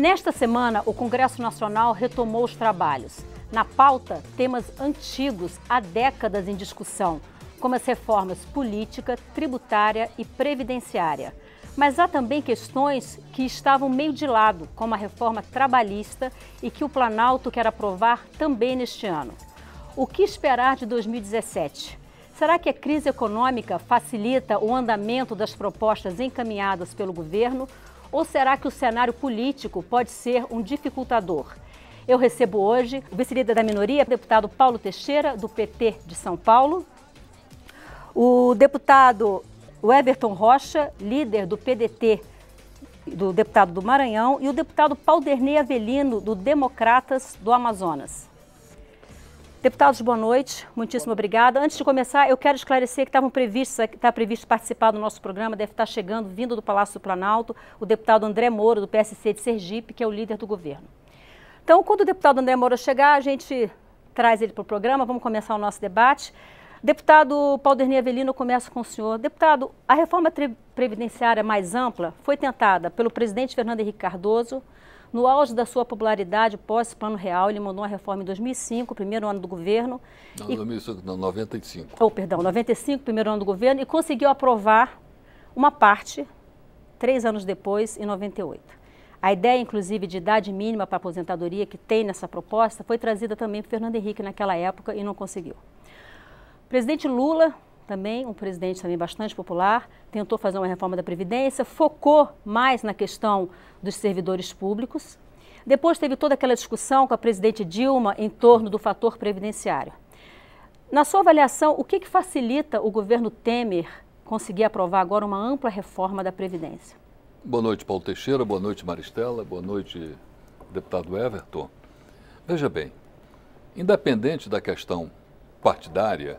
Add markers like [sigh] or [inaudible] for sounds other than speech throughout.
Nesta semana, o Congresso Nacional retomou os trabalhos. Na pauta, temas antigos há décadas em discussão, como as reformas política, tributária e previdenciária. Mas há também questões que estavam meio de lado, como a reforma trabalhista e que o Planalto quer aprovar também neste ano. O que esperar de 2017? Será que a crise econômica facilita o andamento das propostas encaminhadas pelo governo ou será que o cenário político pode ser um dificultador? Eu recebo hoje o vice-líder da minoria, deputado Paulo Teixeira, do PT de São Paulo, o deputado Everton Rocha, líder do PDT do deputado do Maranhão, e o deputado Dernei Avelino, do Democratas do Amazonas. Deputados, boa noite. Muitíssimo obrigada. Antes de começar, eu quero esclarecer que estavam previstos, está previsto participar do nosso programa, deve estar chegando, vindo do Palácio do Planalto, o deputado André Moro, do PSC de Sergipe, que é o líder do governo. Então, quando o deputado André Moro chegar, a gente traz ele para o programa, vamos começar o nosso debate. Deputado Pauderni Avelino, eu começo com o senhor. Deputado, a reforma previdenciária mais ampla foi tentada pelo presidente Fernando Henrique Cardoso, no auge da sua popularidade pós-Plano Real, ele mandou uma reforma em 2005, primeiro ano do governo. Não, e... 2005, não, 95. Oh, perdão, 95, primeiro ano do governo, e conseguiu aprovar uma parte, três anos depois, em 98. A ideia, inclusive, de idade mínima para aposentadoria que tem nessa proposta foi trazida também para Fernando Henrique naquela época e não conseguiu. O presidente Lula também um presidente também bastante popular, tentou fazer uma reforma da Previdência, focou mais na questão dos servidores públicos. Depois teve toda aquela discussão com a presidente Dilma em torno do fator previdenciário. Na sua avaliação, o que, que facilita o governo Temer conseguir aprovar agora uma ampla reforma da Previdência? Boa noite, Paulo Teixeira, boa noite, Maristela, boa noite, deputado Everton. Veja bem, independente da questão partidária,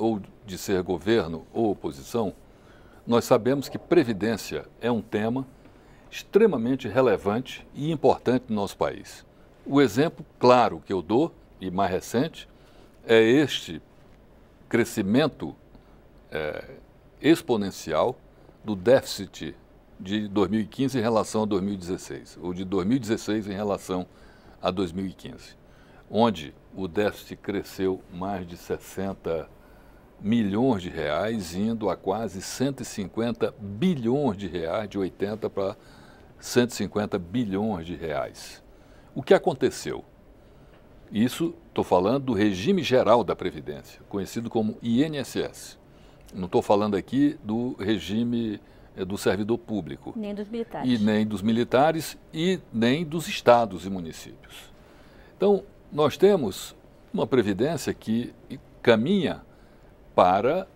ou de ser governo ou oposição, nós sabemos que previdência é um tema extremamente relevante e importante no nosso país. O exemplo claro que eu dou, e mais recente, é este crescimento é, exponencial do déficit de 2015 em relação a 2016, ou de 2016 em relação a 2015, onde o déficit cresceu mais de 60 milhões de reais, indo a quase 150 bilhões de reais, de 80 para 150 bilhões de reais. O que aconteceu? Isso estou falando do regime geral da Previdência, conhecido como INSS. Não estou falando aqui do regime eh, do servidor público. Nem dos militares. E nem dos militares e nem dos estados e municípios. Então, nós temos uma Previdência que caminha para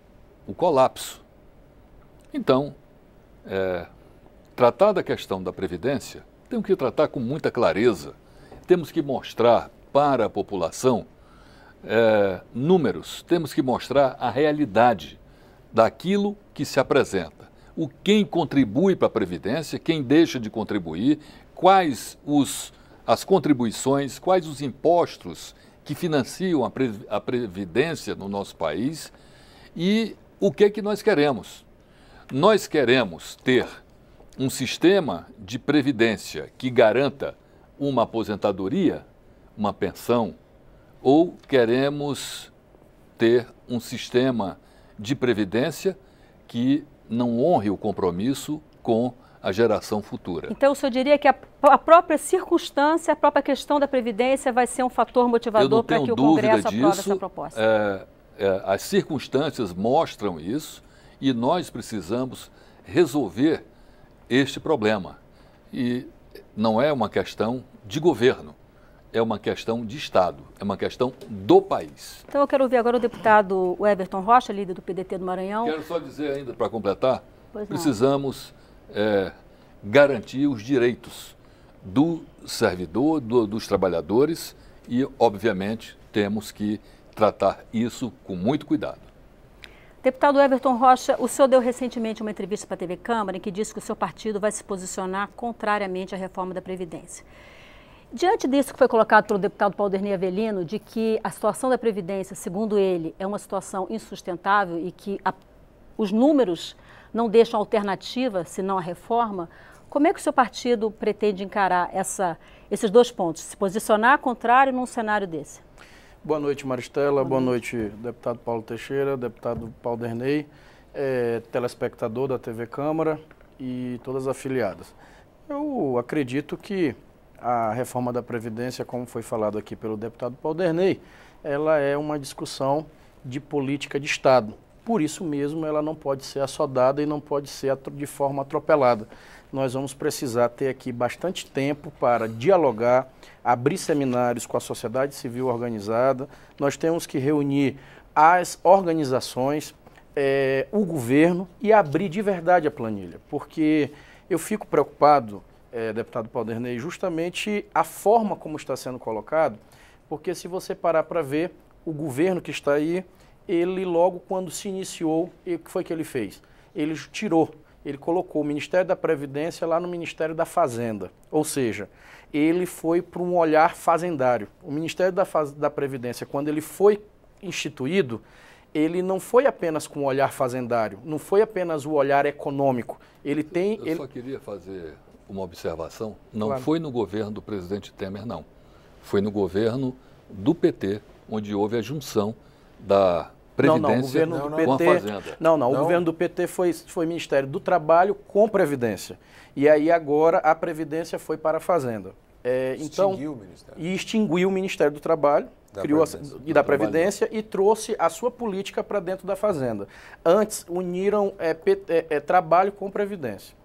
o colapso. Então, é, tratar da questão da Previdência, temos que tratar com muita clareza. Temos que mostrar para a população é, números, temos que mostrar a realidade daquilo que se apresenta. O quem contribui para a Previdência, quem deixa de contribuir, quais os, as contribuições, quais os impostos que financiam a Previdência no nosso país e o que, que nós queremos? Nós queremos ter um sistema de previdência que garanta uma aposentadoria, uma pensão, ou queremos ter um sistema de previdência que não honre o compromisso com a geração futura. Então, o senhor diria que a, a própria circunstância, a própria questão da previdência vai ser um fator motivador para que o Congresso disso, aprove essa proposta? É, é, as circunstâncias mostram isso e nós precisamos resolver este problema. E não é uma questão de governo, é uma questão de Estado, é uma questão do país. Então eu quero ouvir agora o deputado Everton Rocha, líder do PDT do Maranhão. Quero só dizer ainda, para completar, precisamos é, garantir os direitos do servidor, do, dos trabalhadores e, obviamente, temos que tratar isso com muito cuidado. Deputado Everton Rocha, o senhor deu recentemente uma entrevista para a TV Câmara em que disse que o seu partido vai se posicionar contrariamente à reforma da Previdência. Diante disso que foi colocado pelo deputado Paulo Avelino, de que a situação da Previdência, segundo ele, é uma situação insustentável e que a, os números não deixam alternativa, senão a reforma, como é que o seu partido pretende encarar essa, esses dois pontos? Se posicionar contrário num cenário desse? Boa noite, Maristela. Boa, Boa noite. noite. deputado Paulo Teixeira, deputado Paulo Derney, é, eh, telespectador da TV Câmara e todas as afiliadas. Eu acredito que a reforma da Previdência, como foi falado aqui pelo deputado Paulo Derney, ela é uma discussão de política de Estado. Por isso mesmo, ela não pode ser assodada e não pode ser de forma atropelada nós vamos precisar ter aqui bastante tempo para dialogar, abrir seminários com a sociedade civil organizada. Nós temos que reunir as organizações, é, o governo e abrir de verdade a planilha, porque eu fico preocupado, é, deputado Paulderney, justamente a forma como está sendo colocado, porque se você parar para ver o governo que está aí, ele logo quando se iniciou, o que foi que ele fez? Ele tirou ele colocou o Ministério da Previdência lá no Ministério da Fazenda. Ou seja, ele foi para um olhar fazendário. O Ministério da, Faz da Previdência, quando ele foi instituído, ele não foi apenas com o olhar fazendário, não foi apenas o olhar econômico. Ele tem. Eu ele... só queria fazer uma observação. Não claro. foi no governo do presidente Temer, não. Foi no governo do PT, onde houve a junção da Previdência, não, não, o governo não, do PT. Não, não, o governo do PT foi, foi Ministério do Trabalho com Previdência. E aí agora a Previdência foi para a Fazenda. É, então, extinguiu o Ministério. E extinguiu o Ministério do Trabalho da criou a, e da Previdência e trouxe a sua política para dentro da Fazenda. Antes uniram é, é, é, trabalho com Previdência.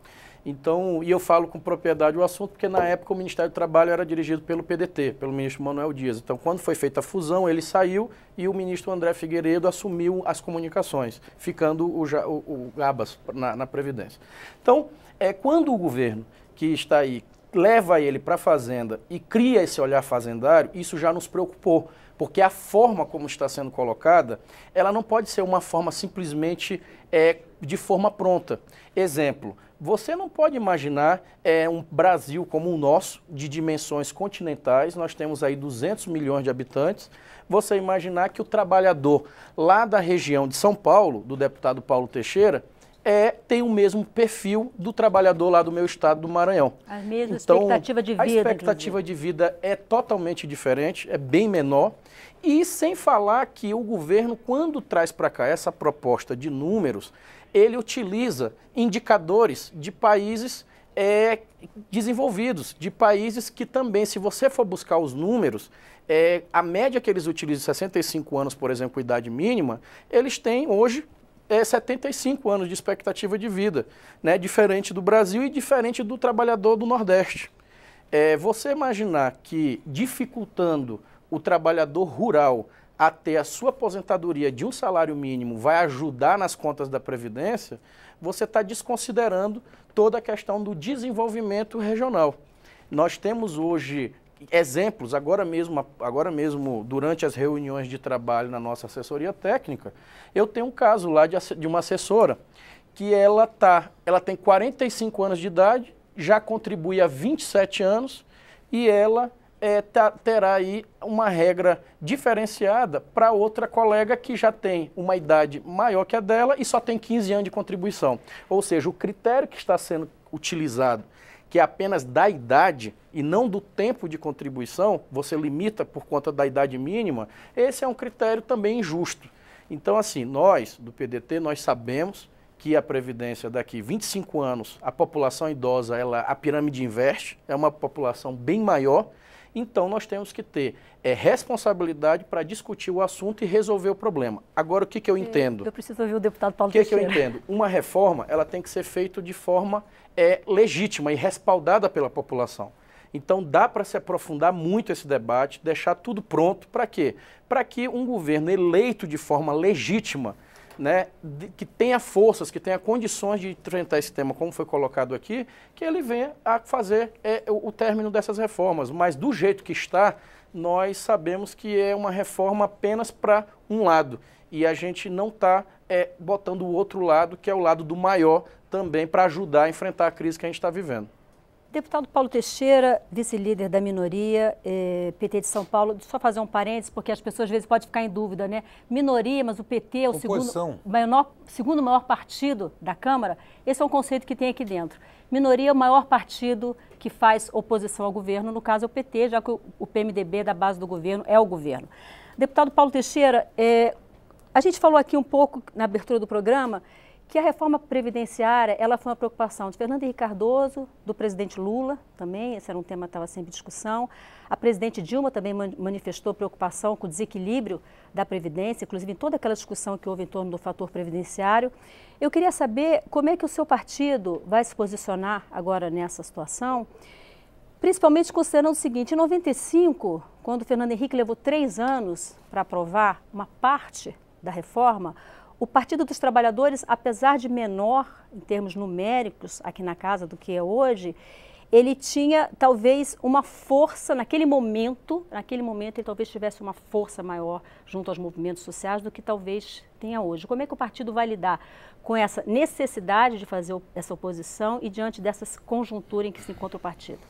Então, e eu falo com propriedade o assunto, porque na época o Ministério do Trabalho era dirigido pelo PDT, pelo ministro Manuel Dias. Então, quando foi feita a fusão, ele saiu e o ministro André Figueiredo assumiu as comunicações, ficando o, o, o Abas na, na Previdência. Então, é quando o governo que está aí leva ele para a fazenda e cria esse olhar fazendário, isso já nos preocupou, porque a forma como está sendo colocada, ela não pode ser uma forma simplesmente é, de forma pronta. Exemplo, você não pode imaginar é, um Brasil como o nosso, de dimensões continentais, nós temos aí 200 milhões de habitantes. Você imaginar que o trabalhador lá da região de São Paulo, do deputado Paulo Teixeira, é, tem o mesmo perfil do trabalhador lá do meu estado do Maranhão. A mesma então, expectativa de vida. A expectativa inclusive. de vida é totalmente diferente, é bem menor. E sem falar que o governo, quando traz para cá essa proposta de números, ele utiliza indicadores de países é, desenvolvidos, de países que também, se você for buscar os números, é, a média que eles utilizam, 65 anos, por exemplo, idade mínima, eles têm hoje é, 75 anos de expectativa de vida, né? diferente do Brasil e diferente do trabalhador do Nordeste. É, você imaginar que dificultando o trabalhador rural a ter a sua aposentadoria de um salário mínimo vai ajudar nas contas da Previdência, você está desconsiderando toda a questão do desenvolvimento regional. Nós temos hoje exemplos, agora mesmo, agora mesmo durante as reuniões de trabalho na nossa assessoria técnica, eu tenho um caso lá de, de uma assessora que ela, tá, ela tem 45 anos de idade, já contribui há 27 anos e ela é, terá aí uma regra diferenciada para outra colega que já tem uma idade maior que a dela e só tem 15 anos de contribuição. Ou seja, o critério que está sendo utilizado, que é apenas da idade e não do tempo de contribuição, você limita por conta da idade mínima, esse é um critério também injusto. Então, assim, nós do PDT, nós sabemos que a Previdência daqui 25 anos, a população idosa, ela, a pirâmide inverte, é uma população bem maior, então nós temos que ter é, responsabilidade para discutir o assunto e resolver o problema. Agora o que, que eu entendo? Eu preciso ouvir o deputado Paulo O que, que eu entendo? Uma reforma ela tem que ser feita de forma é, legítima e respaldada pela população. Então dá para se aprofundar muito esse debate, deixar tudo pronto para quê? Para que um governo eleito de forma legítima né, de, que tenha forças, que tenha condições de enfrentar esse tema, como foi colocado aqui, que ele venha a fazer é, o, o término dessas reformas. Mas do jeito que está, nós sabemos que é uma reforma apenas para um lado. E a gente não está é, botando o outro lado, que é o lado do maior, também para ajudar a enfrentar a crise que a gente está vivendo. Deputado Paulo Teixeira, vice-líder da minoria eh, PT de São Paulo, só fazer um parênteses, porque as pessoas às vezes podem ficar em dúvida, né? Minoria, mas o PT é o segundo maior, segundo maior partido da Câmara. Esse é um conceito que tem aqui dentro. Minoria é o maior partido que faz oposição ao governo, no caso é o PT, já que o PMDB da base do governo é o governo. Deputado Paulo Teixeira, eh, a gente falou aqui um pouco na abertura do programa que a reforma previdenciária ela foi uma preocupação de Fernando Henrique Cardoso, do presidente Lula também, esse era um tema que estava sempre em discussão. A presidente Dilma também manifestou preocupação com o desequilíbrio da Previdência, inclusive em toda aquela discussão que houve em torno do fator previdenciário. Eu queria saber como é que o seu partido vai se posicionar agora nessa situação, principalmente considerando o seguinte, em 95, quando Fernando Henrique levou três anos para aprovar uma parte da reforma, o Partido dos Trabalhadores, apesar de menor em termos numéricos aqui na casa do que é hoje, ele tinha talvez uma força naquele momento, naquele momento ele talvez tivesse uma força maior junto aos movimentos sociais do que talvez tenha hoje. Como é que o partido vai lidar com essa necessidade de fazer essa oposição e diante dessa conjuntura em que se encontra o partido?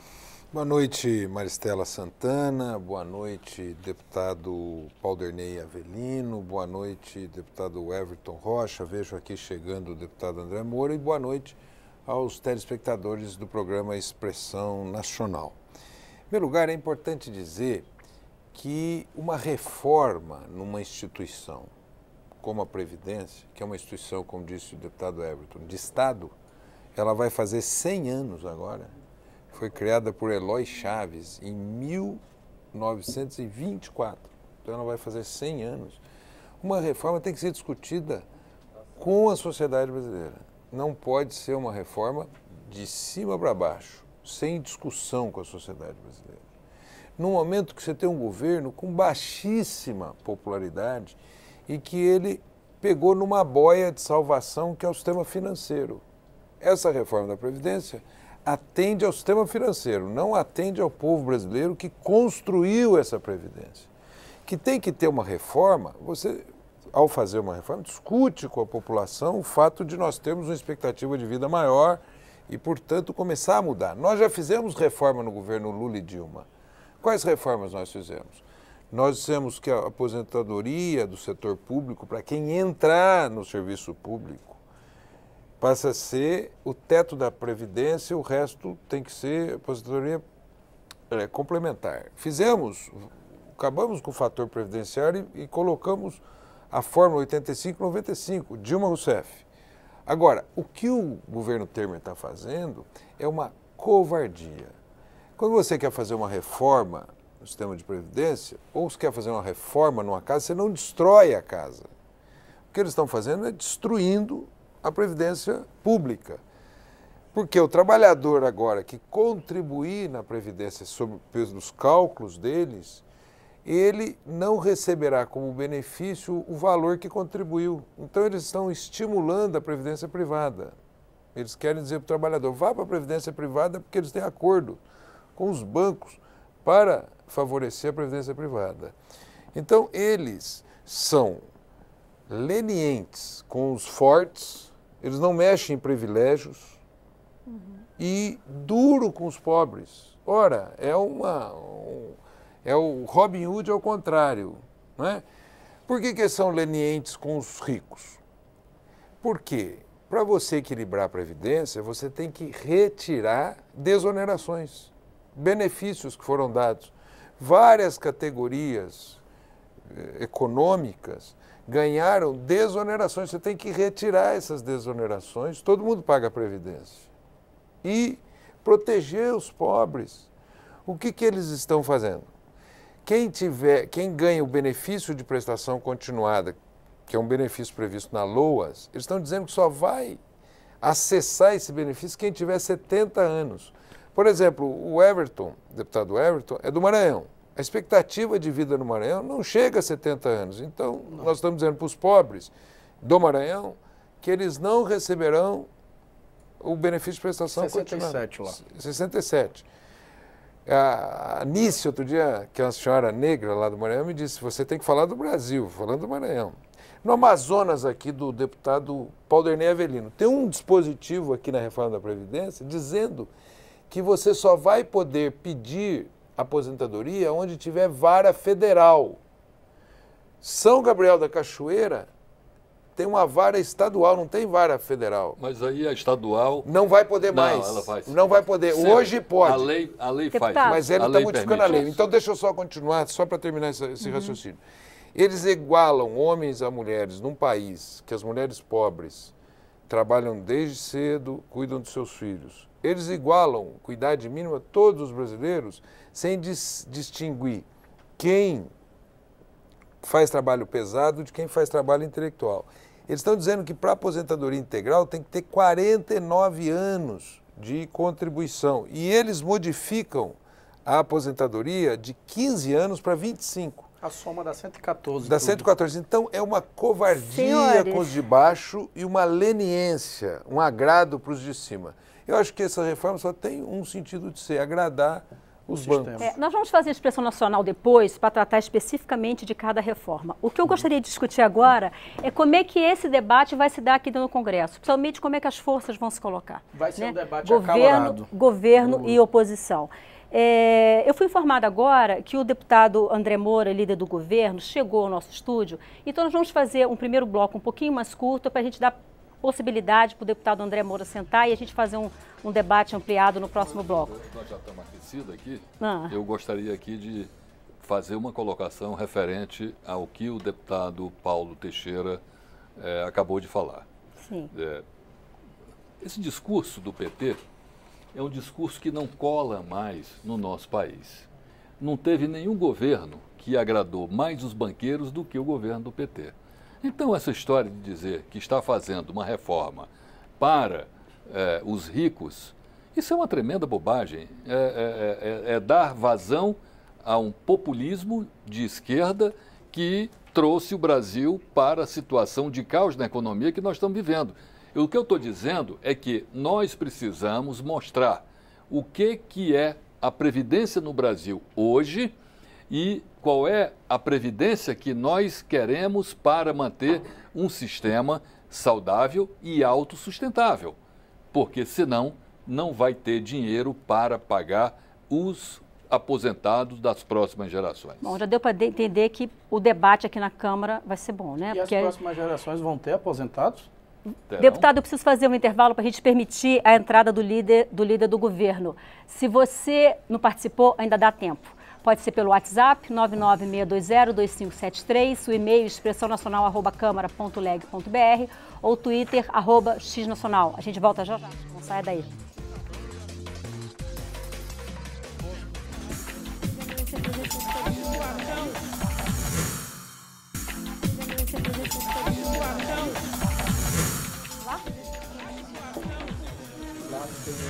Boa noite, Maristela Santana. Boa noite, deputado Paulderney Avelino. Boa noite, deputado Everton Rocha. Vejo aqui chegando o deputado André Moura. E boa noite aos telespectadores do programa Expressão Nacional. Em primeiro lugar, é importante dizer que uma reforma numa instituição como a Previdência, que é uma instituição, como disse o deputado Everton, de Estado, ela vai fazer 100 anos agora foi criada por Eloy Chaves em 1924. Então ela vai fazer 100 anos. Uma reforma tem que ser discutida com a sociedade brasileira. Não pode ser uma reforma de cima para baixo, sem discussão com a sociedade brasileira. No momento que você tem um governo com baixíssima popularidade e que ele pegou numa boia de salvação que é o sistema financeiro. Essa reforma da Previdência atende ao sistema financeiro, não atende ao povo brasileiro que construiu essa previdência. Que tem que ter uma reforma, você, ao fazer uma reforma, discute com a população o fato de nós termos uma expectativa de vida maior e, portanto, começar a mudar. Nós já fizemos reforma no governo Lula e Dilma. Quais reformas nós fizemos? Nós dissemos que a aposentadoria do setor público, para quem entrar no serviço público, passa a ser o teto da Previdência, o resto tem que ser aposentadoria é, complementar. Fizemos, acabamos com o fator previdenciário e, e colocamos a Fórmula 85-95, Dilma Rousseff. Agora, o que o governo Temer está fazendo é uma covardia. Quando você quer fazer uma reforma no sistema de previdência, ou você quer fazer uma reforma numa casa, você não destrói a casa. O que eles estão fazendo é destruindo a previdência pública. Porque o trabalhador agora que contribuir na previdência sob os cálculos deles, ele não receberá como benefício o valor que contribuiu. Então eles estão estimulando a previdência privada. Eles querem dizer para o trabalhador, vá para a previdência privada porque eles têm acordo com os bancos para favorecer a previdência privada. Então eles são lenientes com os fortes eles não mexem em privilégios uhum. e duro com os pobres. Ora, é uma. Um, é o Robin Hood ao contrário. é? Por que, que são lenientes com os ricos? Porque para você equilibrar a Previdência, você tem que retirar desonerações, benefícios que foram dados. Várias categorias eh, econômicas ganharam desonerações. Você tem que retirar essas desonerações, todo mundo paga a Previdência. E proteger os pobres. O que, que eles estão fazendo? Quem, tiver, quem ganha o benefício de prestação continuada, que é um benefício previsto na LOAS, eles estão dizendo que só vai acessar esse benefício quem tiver 70 anos. Por exemplo, o Everton, deputado Everton, é do Maranhão. A expectativa de vida no Maranhão não chega a 70 anos. Então, não. nós estamos dizendo para os pobres do Maranhão que eles não receberão o benefício de prestação 67 continuada. lá. 67. A Nice, outro dia, que é uma senhora negra lá do Maranhão, me disse: você tem que falar do Brasil, falando do Maranhão. No Amazonas, aqui do deputado Paulo Dernei Avelino, tem um dispositivo aqui na reforma da Previdência dizendo que você só vai poder pedir aposentadoria onde tiver vara federal. São Gabriel da Cachoeira tem uma vara estadual, não tem vara federal. Mas aí a estadual. Não vai poder não, mais. Ela faz. Não vai poder. Hoje pode. A lei, a lei faz. Mas ele está modificando a tá lei. Então deixa eu só continuar, só para terminar esse, esse uhum. raciocínio. Eles igualam homens a mulheres num país que as mulheres pobres trabalham desde cedo, cuidam dos seus filhos. Eles igualam com idade mínima todos os brasileiros sem dis distinguir quem faz trabalho pesado de quem faz trabalho intelectual. Eles estão dizendo que para aposentadoria integral tem que ter 49 anos de contribuição. E eles modificam a aposentadoria de 15 anos para 25. A soma da 114. Da tudo. 114. Então é uma covardia Senhores. com os de baixo e uma leniência, um agrado para os de cima. Eu acho que essa reforma só tem um sentido de ser agradar é, nós vamos fazer a expressão nacional depois para tratar especificamente de cada reforma. O que eu gostaria de discutir agora é como é que esse debate vai se dar aqui dentro do Congresso, principalmente como é que as forças vão se colocar. Vai ser né? um debate governo, acalorado. Governo uhum. e oposição. É, eu fui informada agora que o deputado André Moura, líder do governo, chegou ao nosso estúdio. Então, nós vamos fazer um primeiro bloco um pouquinho mais curto para a gente dar possibilidade para o deputado André Moura sentar e a gente fazer um, um debate ampliado no próximo bloco. Nós já estamos aquecidos aqui. Ah. Eu gostaria aqui de fazer uma colocação referente ao que o deputado Paulo Teixeira eh, acabou de falar. Sim. É, esse discurso do PT é um discurso que não cola mais no nosso país. Não teve nenhum governo que agradou mais os banqueiros do que o governo do PT. Então, essa história de dizer que está fazendo uma reforma para é, os ricos, isso é uma tremenda bobagem. É, é, é, é, é, dar vazão a um populismo de esquerda que trouxe o Brasil para a situação de caos na economia que nós estamos vivendo. E o que eu estou dizendo é que nós precisamos mostrar o que, que é a previdência no Brasil hoje e qual é a previdência que nós queremos para manter um sistema saudável e autossustentável. Porque senão não vai ter dinheiro para pagar os aposentados das próximas gerações. Bom, já deu para entender que o debate aqui na Câmara vai ser bom, né? E Porque... as próximas gerações vão ter aposentados? Terão. Deputado, eu preciso fazer um intervalo para a gente permitir a entrada do líder, do líder do governo. Se você não participou, ainda dá tempo. Pode ser pelo WhatsApp 996202573, o e-mail expressãonacional@câmara.leg.br ou Twitter arroba xnacional. A gente volta já já. Não saia daí.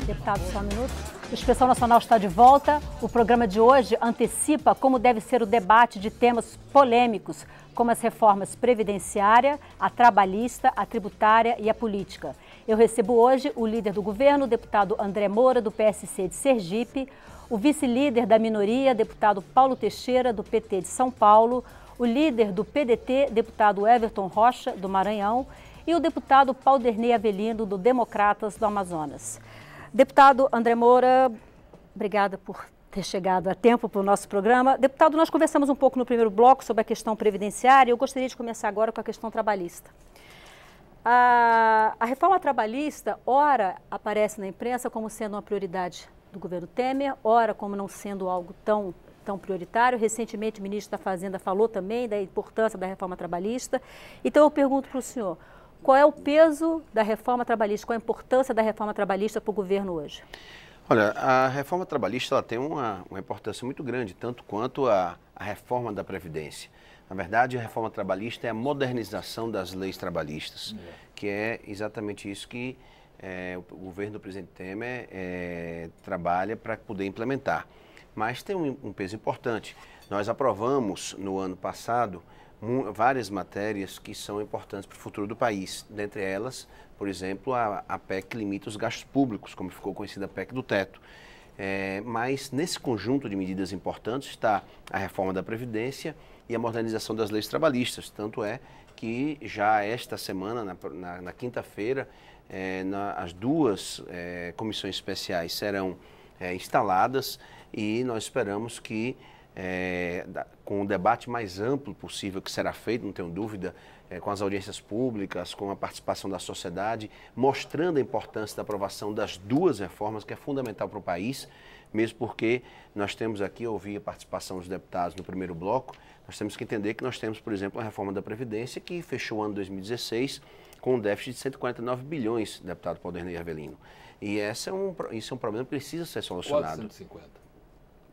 Deputado, só um minuto. O Expressão Nacional está de volta. O programa de hoje antecipa como deve ser o debate de temas polêmicos, como as reformas previdenciária, a trabalhista, a tributária e a política. Eu recebo hoje o líder do governo, o deputado André Moura, do PSC de Sergipe, o vice-líder da minoria, deputado Paulo Teixeira, do PT de São Paulo, o líder do PDT, deputado Everton Rocha, do Maranhão, e o deputado Paulderney Avelino, do Democratas do Amazonas. Deputado André Moura, obrigada por ter chegado a tempo para o nosso programa. Deputado, nós conversamos um pouco no primeiro bloco sobre a questão previdenciária. Eu gostaria de começar agora com a questão trabalhista. A, a reforma trabalhista, ora, aparece na imprensa como sendo uma prioridade do governo Temer, ora, como não sendo algo tão tão prioritário. Recentemente, o ministro da Fazenda falou também da importância da reforma trabalhista. Então, eu pergunto para o senhor: qual é o peso da reforma trabalhista, qual é a importância da reforma trabalhista para o governo hoje? Olha, a reforma trabalhista tem uma, uma, importância muito grande, tanto quanto a, a reforma da Previdência. Na verdade, a reforma trabalhista é a modernização das leis trabalhistas, hum. que é exatamente isso que é, o governo do presidente Temer é, trabalha para poder implementar. Mas tem um, um peso importante. Nós aprovamos no ano passado várias matérias que são importantes para o futuro do país. Dentre elas, por exemplo, a, a PEC que limita os gastos públicos, como ficou conhecida a PEC do teto. É, mas nesse conjunto de medidas importantes está a reforma da Previdência e a modernização das leis trabalhistas. Tanto é que já esta semana, na, na, na quinta-feira, é, as duas é, comissões especiais serão é, instaladas e nós esperamos que é, da, com o debate mais amplo possível que será feito, não tenho dúvida, é, com as audiências públicas, com a participação da sociedade, mostrando a importância da aprovação das duas reformas, que é fundamental para o país, mesmo porque nós temos aqui, eu ouvi a participação dos deputados no primeiro bloco, nós temos que entender que nós temos, por exemplo, a reforma da Previdência, que fechou o ano 2016 com um déficit de 149 bilhões, deputado Paulo Avelino. E esse é um, isso é um problema que precisa ser solucionado. 450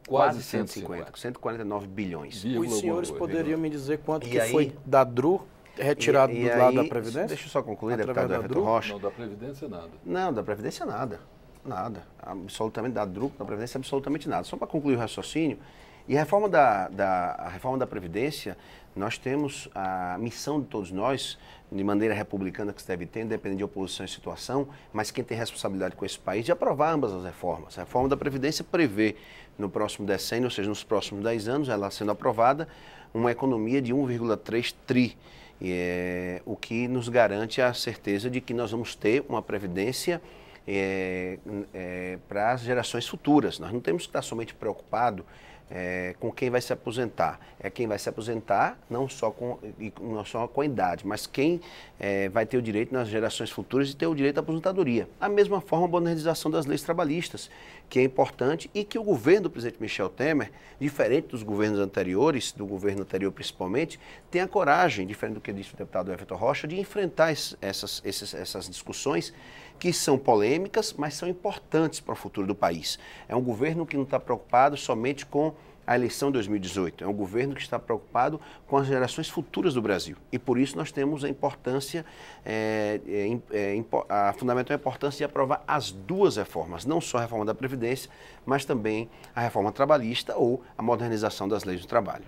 quase 150, 149 bilhões. Vírgula, Os senhores poderiam vírgula. me dizer quanto e que aí, foi da DRU retirado e, e do aí, lado da Previdência? Deixa eu só concluir, Através deputado Everton Rocha. Não, da Previdência nada. Não, da Previdência nada. Nada. Absolutamente, da DRU, da Previdência, absolutamente nada. Só para concluir o raciocínio, e a reforma da, da, a reforma da Previdência, nós temos a missão de todos nós de maneira republicana que se deve ter, independente de oposição e situação, mas quem tem responsabilidade com esse país de aprovar ambas as reformas. A reforma da Previdência prevê no próximo decênio, ou seja, nos próximos 10 anos, ela sendo aprovada, uma economia de 1,3 tri, é, o que nos garante a certeza de que nós vamos ter uma Previdência é, é, para as gerações futuras. Nós não temos que estar somente preocupados é, com quem vai se aposentar. É quem vai se aposentar, não só com, não só com a idade, mas quem é, vai ter o direito nas gerações futuras de ter o direito à aposentadoria. Da mesma forma, a modernização das leis trabalhistas, que é importante e que o governo do presidente Michel Temer, diferente dos governos anteriores, do governo anterior principalmente, tem a coragem, diferente do que disse o deputado Everton Rocha, de enfrentar esses, essas, essas, essas discussões que são polêmicas, mas são importantes para o futuro do país. É um governo que não está preocupado somente com a eleição de 2018. É um governo que está preocupado com as gerações futuras do Brasil. E por isso nós temos a importância, é, é, é, a fundamental importância de aprovar as duas reformas, não só a reforma da Previdência, mas também a reforma trabalhista ou a modernização das leis do trabalho.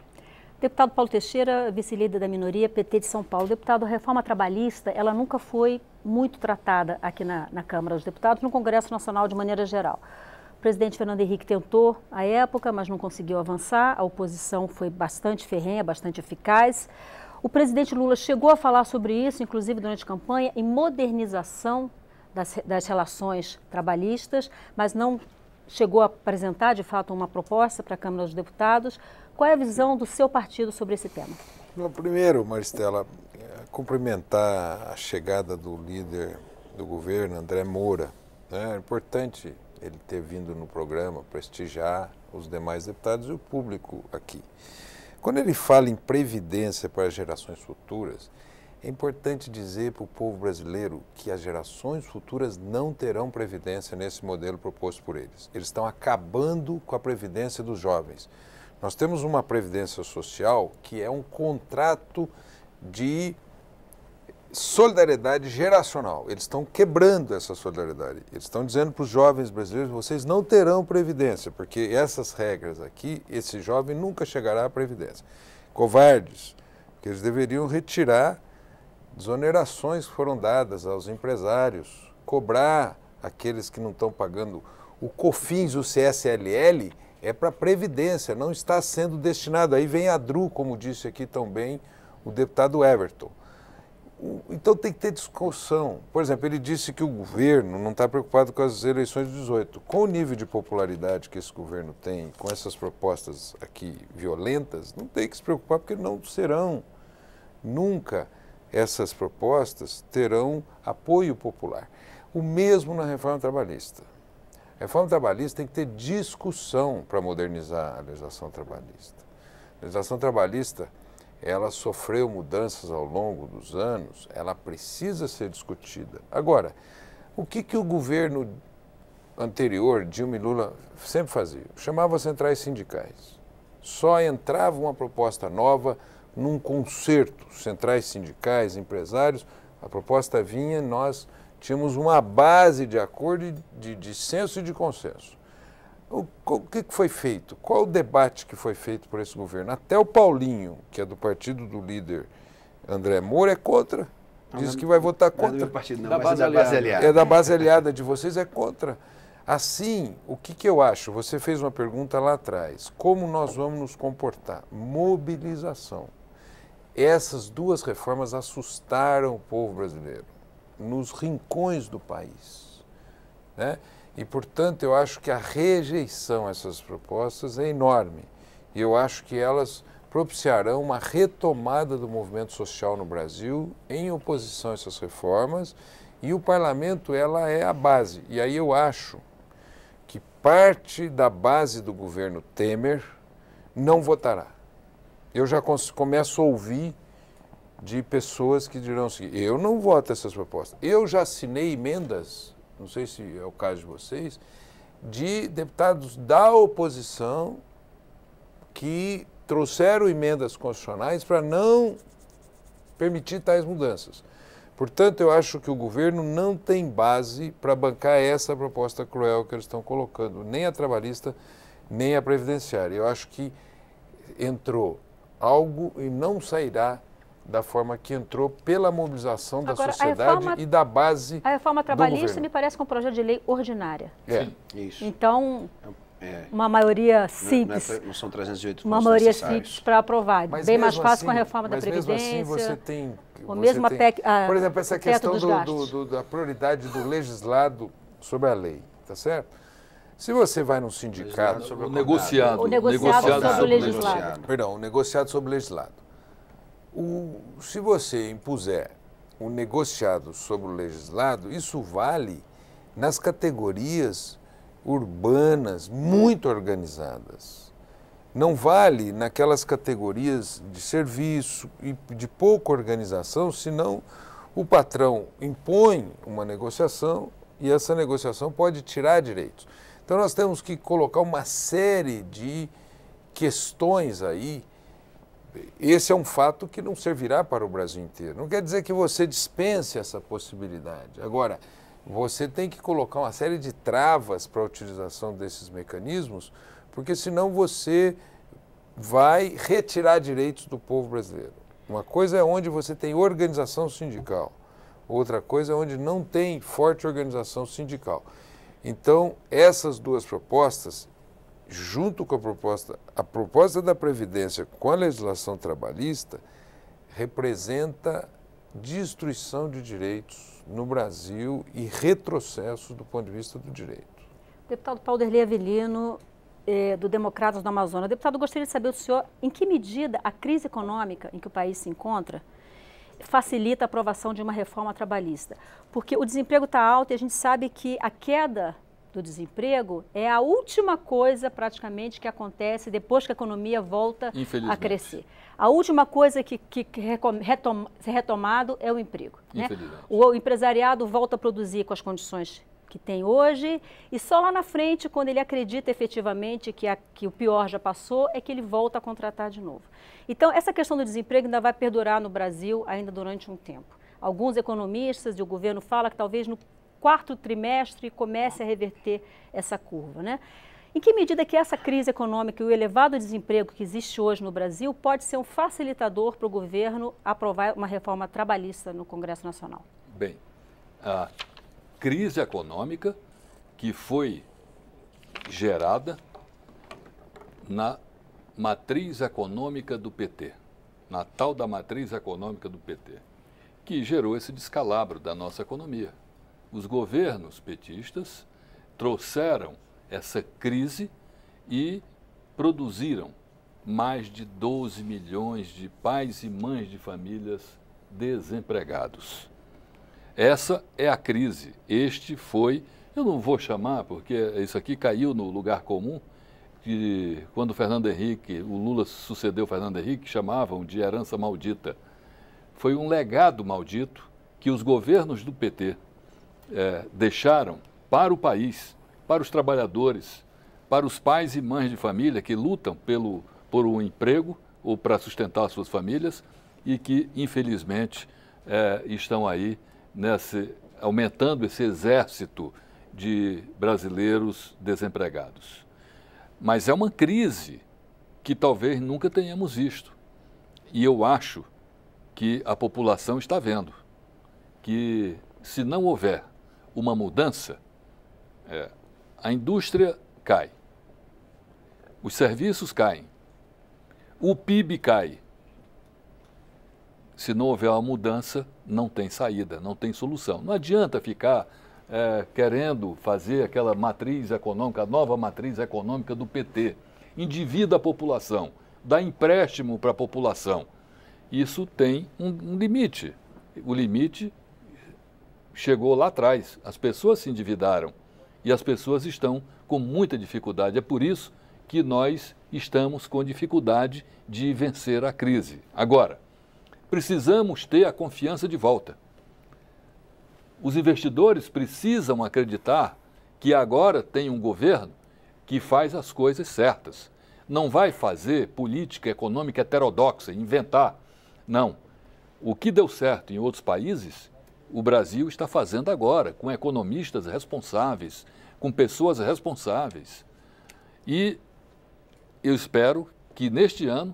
Deputado Paulo Teixeira, vice-líder da minoria, PT de São Paulo. Deputado, a reforma trabalhista, ela nunca foi muito tratada aqui na, na Câmara dos Deputados, no Congresso Nacional de maneira geral. O presidente Fernando Henrique tentou à época, mas não conseguiu avançar. A oposição foi bastante ferrenha, bastante eficaz. O presidente Lula chegou a falar sobre isso, inclusive durante a campanha, em modernização das, das relações trabalhistas, mas não chegou a apresentar, de fato, uma proposta para a Câmara dos Deputados. Qual é a visão do seu partido sobre esse tema? primeiro, Maristela, é, cumprimentar a chegada do líder do governo, André Moura. Né? É importante ele ter vindo no programa prestigiar os demais deputados e o público aqui. Quando ele fala em previdência para as gerações futuras, é importante dizer para o povo brasileiro que as gerações futuras não terão previdência nesse modelo proposto por eles. Eles estão acabando com a previdência dos jovens. Nós temos uma previdência social que é um contrato de solidariedade geracional. Eles estão quebrando essa solidariedade. Eles estão dizendo para os jovens brasileiros: vocês não terão previdência, porque essas regras aqui, esse jovem nunca chegará à previdência. Covardes, porque eles deveriam retirar desonerações que foram dadas aos empresários, cobrar aqueles que não estão pagando o COFINS, o CSLL é para previdência, não está sendo destinado. Aí vem a DRU, como disse aqui também o deputado Everton. Então tem que ter discussão. Por exemplo, ele disse que o governo não está preocupado com as eleições de 18. Com o nível de popularidade que esse governo tem, com essas propostas aqui violentas, não tem que se preocupar, porque não serão. Nunca essas propostas terão apoio popular. O mesmo na reforma trabalhista. Reforma trabalhista tem que ter discussão para modernizar a legislação trabalhista. A legislação trabalhista, ela sofreu mudanças ao longo dos anos, ela precisa ser discutida. Agora, o que, que o governo anterior, Dilma e Lula, sempre fazia? Chamava centrais sindicais. Só entrava uma proposta nova num concerto, centrais sindicais, empresários, a proposta vinha, nós Tínhamos uma base de acordo, de dissenso e de consenso. O, o, que foi feito? Qual o debate que foi feito por esse governo? Até o Paulinho, que é do partido do líder André Moura, é contra. Tá Diz que vai votar contra. Não é do partido, não, da base, é da base aliada. É da base aliada de vocês, é contra. Assim, o que, que eu acho? Você fez uma pergunta lá atrás. Como nós vamos nos comportar? Mobilização. Essas duas reformas assustaram o povo brasileiro nos rincões do país. Né? E, portanto, eu acho que a rejeição a essas propostas é enorme. E eu acho que elas propiciarão uma retomada do movimento social no Brasil em oposição a essas reformas. E o parlamento, ela é a base. E aí eu acho que parte da base do governo Temer não votará. Eu já começo a ouvir de pessoas que dirão o seguinte: eu não voto essas propostas. Eu já assinei emendas, não sei se é o caso de vocês, de deputados da oposição que trouxeram emendas constitucionais para não permitir tais mudanças. Portanto, eu acho que o governo não tem base para bancar essa proposta cruel que eles estão colocando, nem a trabalhista, nem a previdenciária. Eu acho que entrou algo e não sairá da forma que entrou pela mobilização da Agora, sociedade reforma, e da base. A reforma trabalhista me parece que é um projeto de lei ordinária. É, Sim, é isso. Então, é, é. uma maioria é, simples. Não, não são 308 Uma maioria simples para aprovar. Mas Bem mais fácil assim, com a assim, reforma da Previdência. Mesmo assim, você tem. Ou mesmo a PEC. A, por exemplo, essa questão do, do, do, da prioridade do legislado sobre a lei, tá certo? Se você vai num sindicato sobre o, o negociado, o negociado, negociado sobre, sobre o legislado. Perdão, o negociado sobre o legislado. O, se você impuser um negociado sobre o legislado, isso vale nas categorias urbanas muito organizadas. Não vale naquelas categorias de serviço e de pouca organização, senão o patrão impõe uma negociação e essa negociação pode tirar direitos. Então nós temos que colocar uma série de questões aí esse é um fato que não servirá para o Brasil inteiro. Não quer dizer que você dispense essa possibilidade. Agora, você tem que colocar uma série de travas para a utilização desses mecanismos, porque senão você vai retirar direitos do povo brasileiro. Uma coisa é onde você tem organização sindical, outra coisa é onde não tem forte organização sindical. Então, essas duas propostas, junto com a proposta, a proposta da Previdência com a legislação trabalhista, representa destruição de direitos no Brasil e retrocesso do ponto de vista do direito. Deputado Pauderley Avelino, eh, do Democratas do Amazonas. Deputado, gostaria de saber do senhor em que medida a crise econômica em que o país se encontra facilita a aprovação de uma reforma trabalhista. Porque o desemprego está alto e a gente sabe que a queda do desemprego é a última coisa praticamente que acontece depois que a economia volta a crescer. A última coisa que, que, que retomado é o emprego. Né? O empresariado volta a produzir com as condições que tem hoje e só lá na frente, quando ele acredita efetivamente que, a, que o pior já passou, é que ele volta a contratar de novo. Então, essa questão do desemprego ainda vai perdurar no Brasil ainda durante um tempo. Alguns economistas e o governo falam que talvez no quarto trimestre comece a reverter essa curva. Né? Em que medida que essa crise econômica e o elevado desemprego que existe hoje no Brasil pode ser um facilitador para o governo aprovar uma reforma trabalhista no Congresso Nacional? Bem, a crise econômica que foi gerada na matriz econômica do PT, na tal da matriz econômica do PT, que gerou esse descalabro da nossa economia os governos petistas trouxeram essa crise e produziram mais de 12 milhões de pais e mães de famílias desempregados. Essa é a crise. Este foi, eu não vou chamar, porque isso aqui caiu no lugar comum, que quando Fernando Henrique, o Lula sucedeu Fernando Henrique, chamavam de herança maldita. Foi um legado maldito que os governos do PT é, deixaram para o país, para os trabalhadores, para os pais e mães de família que lutam pelo, por um emprego ou para sustentar suas famílias e que, infelizmente, é, estão aí nesse, aumentando esse exército de brasileiros desempregados. Mas é uma crise que talvez nunca tenhamos visto. E eu acho que a população está vendo que, se não houver uma mudança, é, a indústria cai, os serviços caem, o PIB cai. Se não houver uma mudança, não tem saída, não tem solução. Não adianta ficar é, querendo fazer aquela matriz econômica, a nova matriz econômica do PT. Endivida a população, dá empréstimo para a população. Isso tem um, um limite. O limite chegou lá atrás. As pessoas se endividaram e as pessoas estão com muita dificuldade. É por isso que nós estamos com dificuldade de vencer a crise. Agora, precisamos ter a confiança de volta. Os investidores precisam acreditar que agora tem um governo que faz as coisas certas. Não vai fazer política econômica heterodoxa, inventar. Não. O que deu certo em outros países o Brasil está fazendo agora, com economistas responsáveis, com pessoas responsáveis. E eu espero que neste ano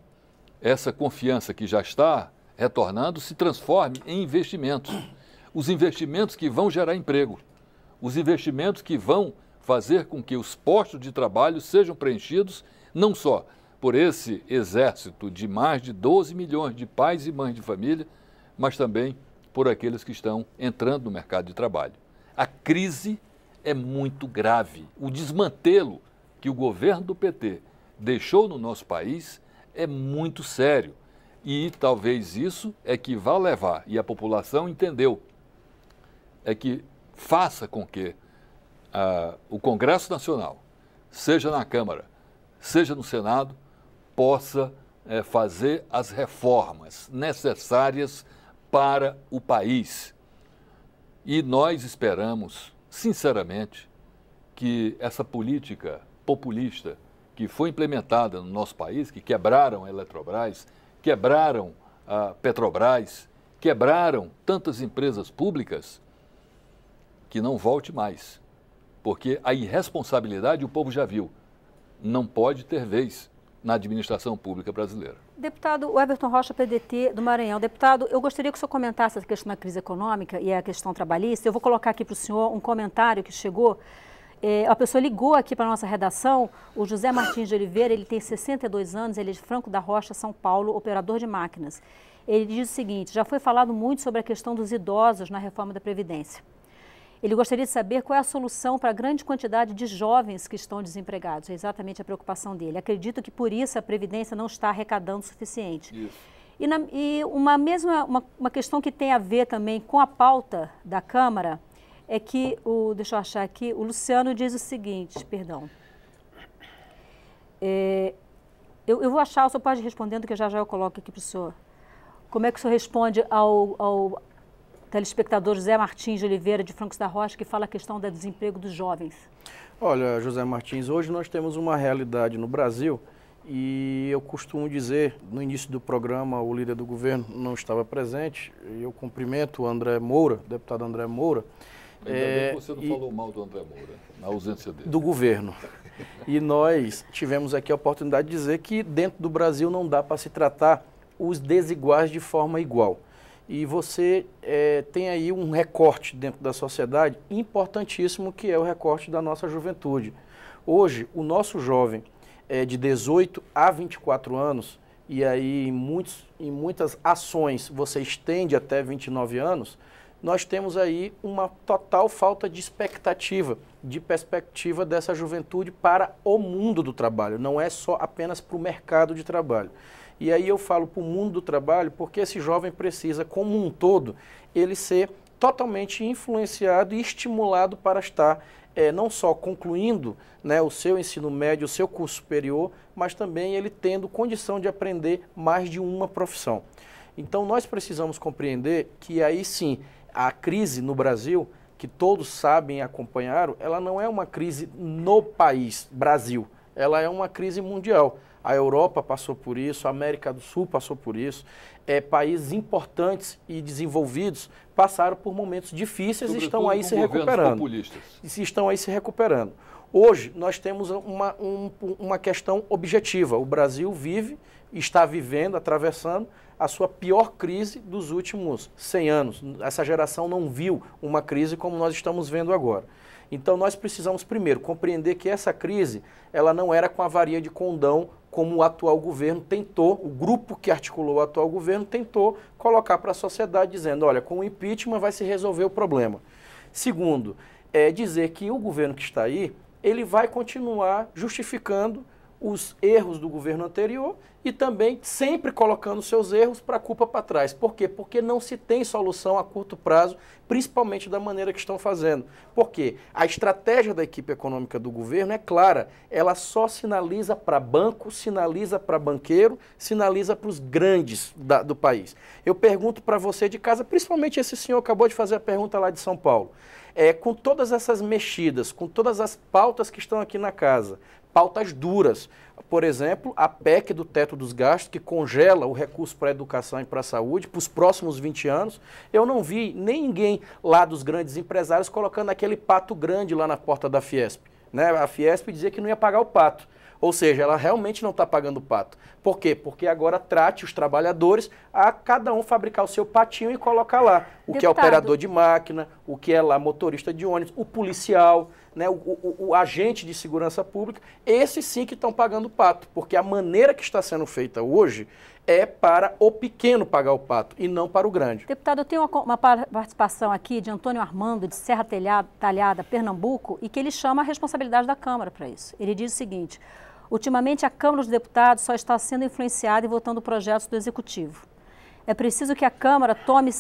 essa confiança que já está retornando se transforme em investimentos. Os investimentos que vão gerar emprego, os investimentos que vão fazer com que os postos de trabalho sejam preenchidos não só por esse exército de mais de 12 milhões de pais e mães de família, mas também por aqueles que estão entrando no mercado de trabalho. A crise é muito grave. O desmantelo que o governo do PT deixou no nosso país é muito sério. E talvez isso é que vá levar, e a população entendeu, é que faça com que uh, o Congresso Nacional, seja na Câmara, seja no Senado, possa uh, fazer as reformas necessárias para o país. E nós esperamos, sinceramente, que essa política populista que foi implementada no nosso país, que quebraram a Eletrobras, quebraram a Petrobras, quebraram tantas empresas públicas, que não volte mais. Porque a irresponsabilidade o povo já viu. Não pode ter vez na administração pública brasileira. Deputado Everton Rocha, PDT do Maranhão. Deputado, eu gostaria que o senhor comentasse a questão da crise econômica e a questão trabalhista. Eu vou colocar aqui para o senhor um comentário que chegou. É, a pessoa ligou aqui para a nossa redação, o José Martins de Oliveira, ele tem 62 anos, ele é de Franco da Rocha, São Paulo, operador de máquinas. Ele diz o seguinte, já foi falado muito sobre a questão dos idosos na reforma da Previdência. Ele gostaria de saber qual é a solução para a grande quantidade de jovens que estão desempregados. É exatamente a preocupação dele. Acredito que por isso a Previdência não está arrecadando o suficiente. Isso. E, na, e uma mesma uma, uma questão que tem a ver também com a pauta da Câmara é que o deixa eu achar aqui o Luciano diz o seguinte, perdão. É, eu, eu, vou achar, o senhor pode ir respondendo, que já já eu coloco aqui para o senhor. Como é que o senhor responde ao, ao telespectador José Martins de Oliveira, de Francos da Rocha, que fala a questão do desemprego dos jovens. Olha, José Martins, hoje nós temos uma realidade no Brasil e eu costumo dizer, no início do programa, o líder do governo não estava presente, eu cumprimento o André Moura, deputado André Moura. Ainda é, bem que é, você não e, falou mal do André Moura, na ausência dele. Do governo. [laughs] e nós tivemos aqui a oportunidade de dizer que dentro do Brasil não dá para se tratar os desiguais de forma igual e você é, tem aí um recorte dentro da sociedade importantíssimo, que é o recorte da nossa juventude. Hoje, o nosso jovem é, de 18 a 24 anos, e aí em, muitos, em muitas ações você estende até 29 anos, nós temos aí uma total falta de expectativa, de perspectiva dessa juventude para o mundo do trabalho, não é só apenas para o mercado de trabalho. E aí eu falo para o mundo do trabalho, porque esse jovem precisa, como um todo, ele ser totalmente influenciado e estimulado para estar é, não só concluindo né, o seu ensino médio, o seu curso superior, mas também ele tendo condição de aprender mais de uma profissão. Então nós precisamos compreender que aí sim a crise no Brasil, que todos sabem e acompanharam, ela não é uma crise no país, Brasil, ela é uma crise mundial. A Europa passou por isso, a América do Sul passou por isso. É, países importantes e desenvolvidos passaram por momentos difíceis e estão aí se recuperando. E estão aí se recuperando. Hoje nós temos uma, um, uma questão objetiva. O Brasil vive, está vivendo, atravessando a sua pior crise dos últimos 100 anos. Essa geração não viu uma crise como nós estamos vendo agora. Então nós precisamos primeiro compreender que essa crise, ela não era com a varia de condão como o atual governo tentou, o grupo que articulou o atual governo tentou colocar para a sociedade, dizendo: olha, com o impeachment vai se resolver o problema. Segundo, é dizer que o governo que está aí, ele vai continuar justificando os erros do governo anterior e também sempre colocando seus erros para a culpa para trás. Por quê? Porque não se tem solução a curto prazo, principalmente da maneira que estão fazendo. Por quê? A estratégia da equipe econômica do governo é clara, ela só sinaliza para banco, sinaliza para banqueiro, sinaliza para os grandes da, do país. Eu pergunto para você de casa, principalmente esse senhor acabou de fazer a pergunta lá de São Paulo. É, com todas essas mexidas, com todas as pautas que estão aqui na casa, pautas duras. Por exemplo, a PEC do teto dos gastos, que congela o recurso para a educação e para a saúde para os próximos 20 anos. Eu não vi nem ninguém lá dos grandes empresários colocando aquele pato grande lá na porta da Fiesp. Né? A Fiesp dizia que não ia pagar o pato. Ou seja, ela realmente não está pagando o pato. Por quê? Porque agora trate os trabalhadores a cada um fabricar o seu patinho e colocar lá o Deputado. que é operador de máquina, o que é lá motorista de ônibus, o policial, né, o, o, o agente de segurança pública. Esses sim que estão pagando o pato, porque a maneira que está sendo feita hoje é para o pequeno pagar o pato e não para o grande. Deputado, eu tenho uma, uma participação aqui de Antônio Armando, de Serra Telhada, Talhada, Pernambuco, e que ele chama a responsabilidade da Câmara para isso. Ele diz o seguinte. Ultimamente, a Câmara dos Deputados só está sendo influenciada e votando projetos do Executivo. É preciso que a Câmara tome,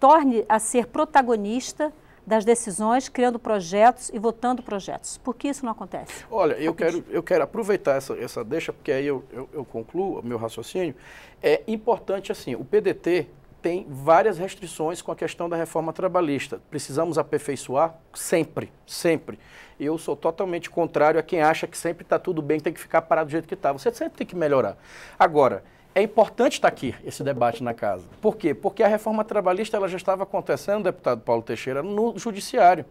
torne a ser protagonista das decisões, criando projetos e votando projetos. Por que isso não acontece? Olha, eu, quero, eu quero aproveitar essa, essa deixa, porque aí eu, eu, eu concluo o meu raciocínio. É importante, assim, o PDT, tem várias restrições com a questão da reforma trabalhista. Precisamos aperfeiçoar sempre, sempre. Eu sou totalmente contrário a quem acha que sempre está tudo bem, tem que ficar parado do jeito que está. Você sempre tem que melhorar. Agora, é importante estar tá aqui esse debate na casa. Por quê? Porque a reforma trabalhista ela já estava acontecendo, deputado Paulo Teixeira, no judiciário.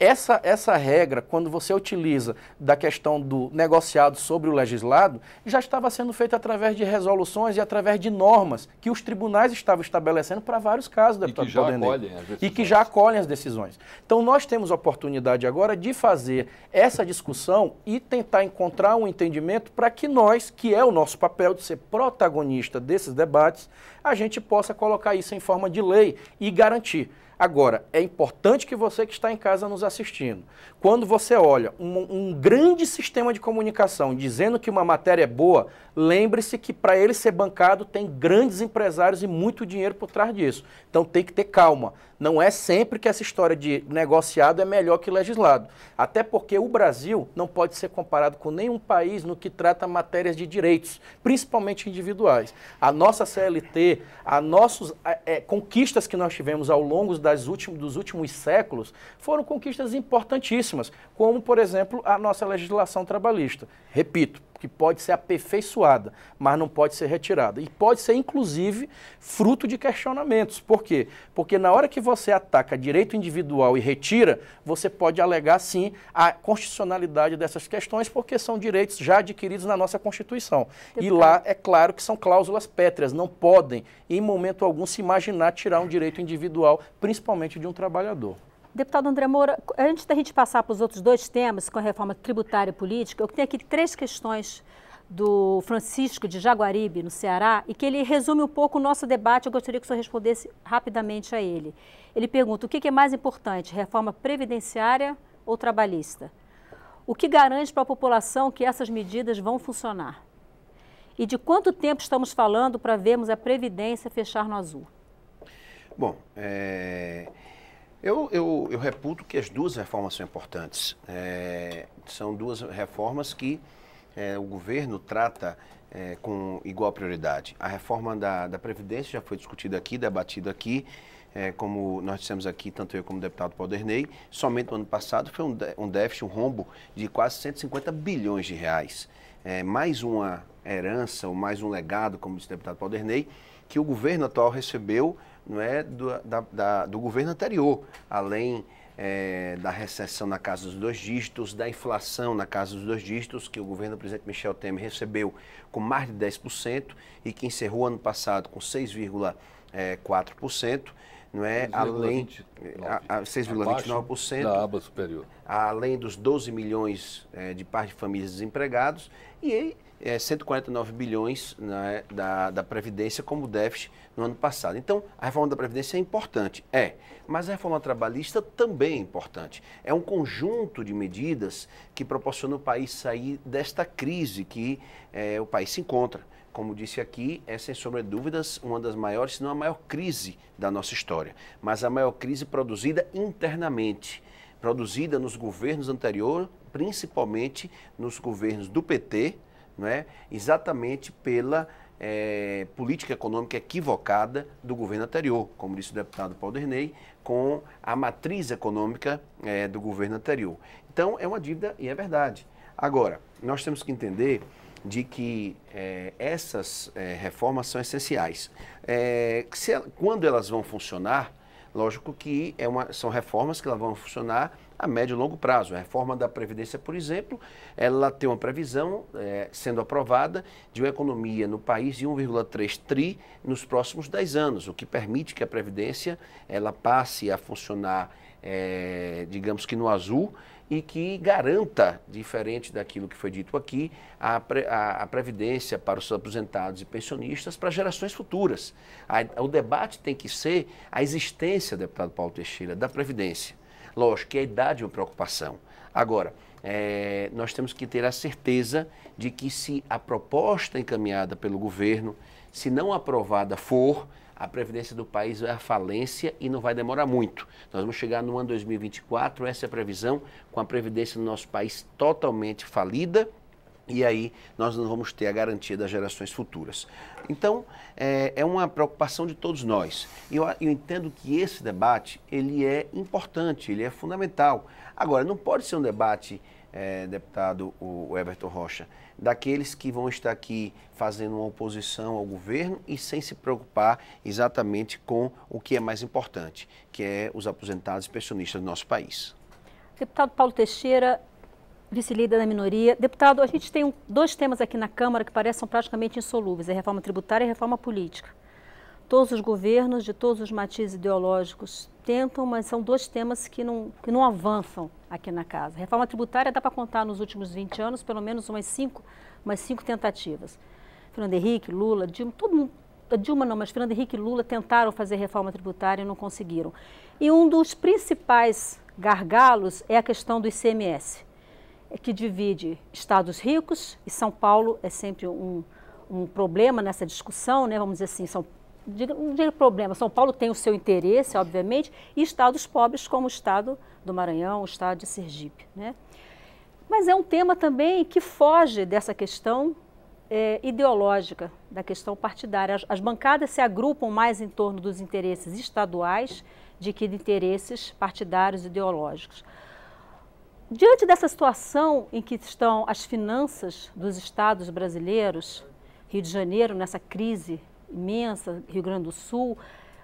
Essa, essa regra, quando você utiliza da questão do negociado sobre o legislado, já estava sendo feita através de resoluções e através de normas que os tribunais estavam estabelecendo para vários casos, deputado e decisões. E que já acolhem as decisões. Então, nós temos a oportunidade agora de fazer essa discussão e tentar encontrar um entendimento para que nós, que é o nosso papel de ser protagonista desses debates, a gente possa colocar isso em forma de lei e garantir. Agora, é importante que você que está em casa nos assistindo, quando você olha um, um grande sistema de comunicação dizendo que uma matéria é boa, lembre-se que para ele ser bancado tem grandes empresários e muito dinheiro por trás disso. Então tem que ter calma. Não é sempre que essa história de negociado é melhor que legislado. Até porque o Brasil não pode ser comparado com nenhum país no que trata matérias de direitos, principalmente individuais. A nossa CLT, a nossas é, eh, eh, conquistas que nós tivemos ao longo das últimos, dos últimos séculos foram conquistas importantíssimas, como, por exemplo, a nossa legislação trabalhista. Repito, que pode ser aperfeiçoada, mas não pode ser retirada. E pode ser, inclusive, fruto de questionamentos. Por quê? Porque na hora que você ataca direito individual e retira, você pode alegar, sim, a constitucionalidade dessas questões, porque são direitos já adquiridos na nossa Constituição. E lá, é claro que são cláusulas pétreas, não podem, em momento algum, se imaginar tirar um direito individual, principalmente de um trabalhador. Deputado André Moura, antes da gente passar para os outros dois temas, com a reforma tributária e política, eu tenho aqui três questões do Francisco de Jaguaribe, no Ceará, e que ele resume um pouco o nosso debate. Eu gostaria que o senhor respondesse rapidamente a ele. Ele pergunta: o que é mais importante, reforma previdenciária ou trabalhista? O que garante para a população que essas medidas vão funcionar? E de quanto tempo estamos falando para vermos a Previdência fechar no azul? Bom, é... Eu, eu, eu reputo que as duas reformas são importantes. É, são duas reformas que é, o governo trata é, com igual prioridade. A reforma da, da Previdência já foi discutida aqui, debatida aqui. É, como nós dissemos aqui, tanto eu como o deputado Derney. somente no ano passado foi um, um déficit, um rombo de quase 150 bilhões de reais. É, mais uma herança ou mais um legado, como disse o deputado Paulderney, que o governo atual recebeu não é, do, da, da, do governo anterior, além é, da recessão na casa dos dois dígitos, da inflação na casa dos dois dígitos, que o governo do presidente Michel Temer recebeu com mais de 10% e que encerrou ano passado com 6,4%. Eh, não é? 6, além 6,29% da aba superior. Além dos 12 milhões é, de pares de famílias desempregados. E é, 149 bilhões né, da, da Previdência como déficit no ano passado. Então, a reforma da Previdência é importante, é, mas a reforma trabalhista também é importante. É um conjunto de medidas que proporciona o país sair desta crise que é, o país se encontra. Como disse aqui, é sem sombra de dúvidas uma das maiores, se não a maior crise da nossa história, mas a maior crise produzida internamente produzida nos governos anteriores, principalmente nos governos do PT, não é? exatamente pela é, política econômica equivocada do governo anterior, como disse o deputado Paulo Derney, com a matriz econômica é, do governo anterior. Então, é uma dívida e é verdade. Agora, nós temos que entender de que é, essas é, reformas são essenciais. É, se, quando elas vão funcionar, lógico que é uma, são reformas que elas vão funcionar a médio e longo prazo. A reforma da Previdência, por exemplo, ela tem uma previsão, é, sendo aprovada, de uma economia no país de 1,3 tri nos próximos 10 anos, o que permite que a Previdência ela passe a funcionar, é, digamos que no azul, e que garanta, diferente daquilo que foi dito aqui, a, pre, a, a previdência para os aposentados e pensionistas para gerações futuras. A, o debate tem que ser a existência, deputado Paulo Teixeira, da previdência. Lógico que a idade é uma preocupação. Agora, é, nós temos que ter a certeza de que se a proposta encaminhada pelo governo, se não aprovada for, a previdência do país é a falência e não vai demorar muito. Nós vamos chegar no ano 2024, essa é a previsão, com a previdência do nosso país totalmente falida e aí nós não vamos ter a garantia das gerações futuras. Então, é, é uma preocupação de todos nós. E eu, eu, entendo que esse debate, ele é importante, ele é fundamental. Agora, não pode ser um debate, é, deputado o Everton Rocha, daqueles que vão estar aqui fazendo uma oposição ao governo e sem se preocupar exatamente com o que é mais importante, que é os aposentados e pensionistas do nosso país. Deputado Paulo Teixeira, vice-líder da minoria. Deputado, a gente tem um, dois temas aqui na Câmara que parecem praticamente insolúveis, a é reforma tributária e a reforma política. Todos os governos, de todos os matizes ideológicos, tentam, mas são dois temas que não, que não avançam aqui na casa. reforma tributária dá para contar nos últimos 20 anos pelo menos umas cinco, umas cinco tentativas. Fernando Henrique, Lula, Dilma, todo mundo, Dilma não, mas Fernando Henrique e Lula tentaram fazer reforma tributária e não conseguiram. E um dos principais gargalos é a questão do ICMS. É que divide estados ricos, e São Paulo é sempre um, um problema nessa discussão, né? vamos dizer assim, são não diria problema, São Paulo tem o seu interesse, obviamente, e estados pobres como o estado do Maranhão, o estado de Sergipe. Né? Mas é um tema também que foge dessa questão é, ideológica, da questão partidária. As, as, bancadas se agrupam mais em torno dos interesses estaduais do que de interesses partidários ideológicos. Diante dessa situação em que estão as finanças dos estados brasileiros, Rio de Janeiro nessa crise imensa, Rio Grande do Sul,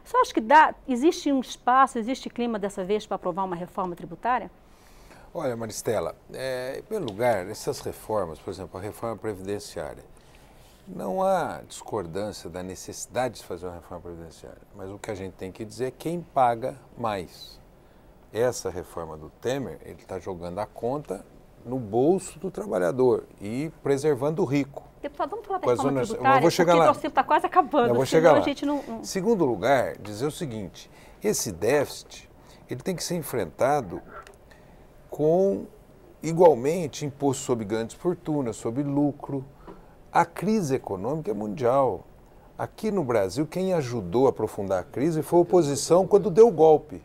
só acha que dá, existe um espaço, existe clima dessa vez para aprovar uma reforma tributária? Olha, Maristela, é, em primeiro lugar, essas reformas, por exemplo, a reforma previdenciária, não há discordância da necessidade de fazer uma reforma previdenciária, mas o que a gente tem que dizer é quem paga mais essa reforma do Temer, ele está jogando a conta no bolso do trabalhador e preservando o rico. Deputado, vamos falar da reforma tributária, eu vou chegar lá. o tempo está quase acabando. Eu vou chegar lá. Não... Segundo lugar, dizer o seguinte, esse déficit ele tem que ser enfrentado com, igualmente, imposto sobre grandes fortunas, sobre lucro. A crise econômica é mundial. Aqui no Brasil, quem ajudou a aprofundar a crise foi a oposição quando deu o golpe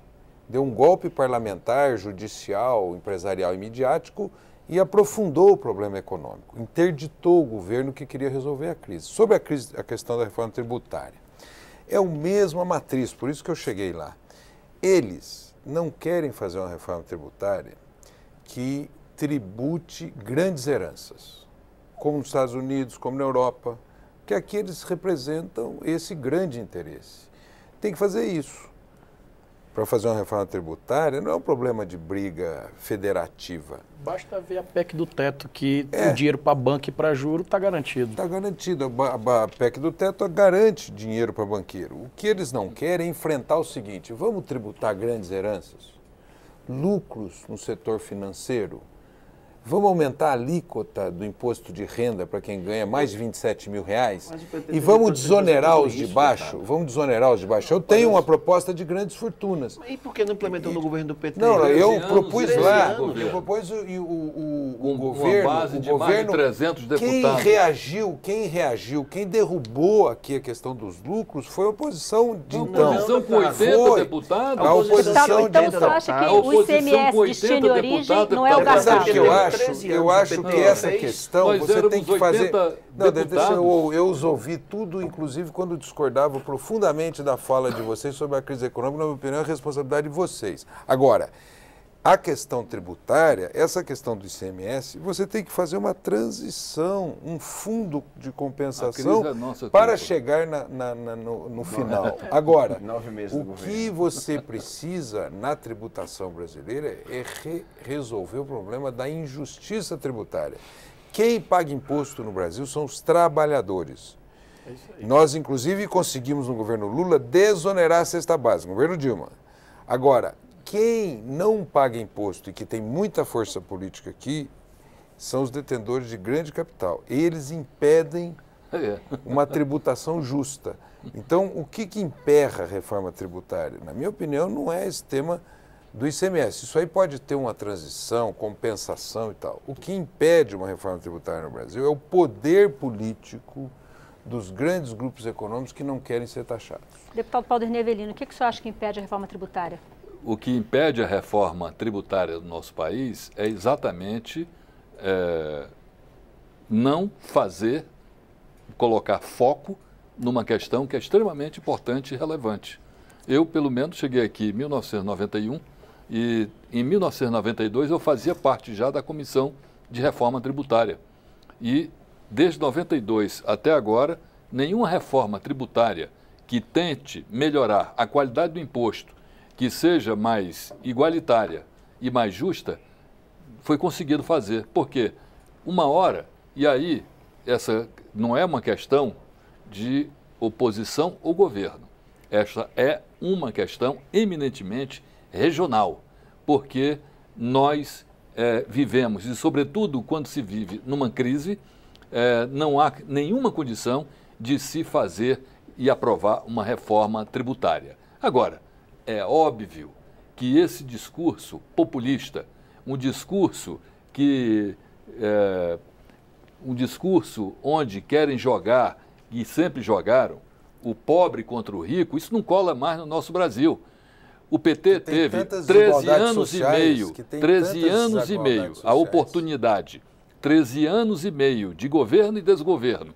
deu um golpe parlamentar, judicial, empresarial e midiático e aprofundou o problema econômico, interditou o governo que queria resolver a crise. Sobre a, crise, a questão da reforma tributária, é o mesmo a matriz, por isso que eu cheguei lá. Eles não querem fazer uma reforma tributária que tribute grandes heranças, como nos Estados Unidos, como na Europa, que aqui eles representam esse grande interesse. Tem que fazer isso para fazer uma reforma tributária não é um problema de briga federativa. Basta ver a PEC do teto, que é. o dinheiro para banco e para juro está garantido. Está garantido. A, a PEC do teto garante dinheiro para banqueiro. O que eles não querem é enfrentar o seguinte: vamos tributar grandes heranças, lucros no setor financeiro, Vamos aumentar a alíquota do imposto de renda para quem ganha mais de 27 mil reais e vamos desonerar os de baixo. Vamos desonerar os de baixo. Eu tenho uma proposta de grandes fortunas. E por que não implementou no governo do PT? Não, eu propus lá, eu propus o, o, o, governo, o governo, quem reagiu, quem reagiu, quem derrubou aqui a questão dos lucros foi a oposição de então. então, então, então. A oposição com 80 deputados? A oposição de então, você acha que o ICMS de origem não é, é o gastado? acho, eu acho que essa questão Nós você tem que fazer. Não, deixa eu, eu os ouvi tudo, inclusive quando discordava profundamente da fala de vocês sobre a crise econômica, na minha opinião, é responsabilidade de vocês. Agora, a questão tributária, essa questão do ICMS, você tem que fazer uma transição, um fundo de compensação é para tempo. chegar na, na, na, no, no final. [laughs] Agora, o que você precisa na tributação brasileira é re resolver o problema da injustiça tributária. Quem paga imposto no Brasil são os trabalhadores. É Nós, inclusive, conseguimos no governo Lula desonerar a cesta básica, no governo Dilma. Agora, quem não paga imposto e que tem muita força política aqui são os detentores de grande capital. Eles impedem é. uma tributação justa. Então, o que, que emperra a reforma tributária? Na minha opinião, não é esse tema do ICMS. Isso aí pode ter uma transição, compensação e tal. O que impede uma reforma tributária no Brasil é o poder político dos grandes grupos econômicos que não querem ser taxados. Deputado Paulo Nevelino, o que, que o senhor acha que impede a reforma tributária? o que impede a reforma tributária do nosso país é exatamente é, não fazer, colocar foco numa questão que é extremamente importante e relevante. Eu, pelo menos, cheguei aqui em 1991 e em 1992 eu fazia parte já da Comissão de Reforma Tributária. E desde 92 até agora, nenhuma reforma tributária que tente melhorar a qualidade do imposto que seja mais igualitária e mais justa, foi conseguido fazer. Porque uma hora, e aí essa não é uma questão de oposição ou governo. Esta é uma questão eminentemente regional, porque nós é, vivemos, e sobretudo quando se vive numa crise, é, não há nenhuma condição de se fazer e aprovar uma reforma tributária. Agora, é óbvio que esse discurso populista, um discurso que é, um discurso onde querem jogar e sempre jogaram o pobre contra o rico, isso não cola mais no nosso Brasil. O PT teve 13 anos e meio, 13 anos e meio sociais. a oportunidade, 13 anos e meio de governo e desgoverno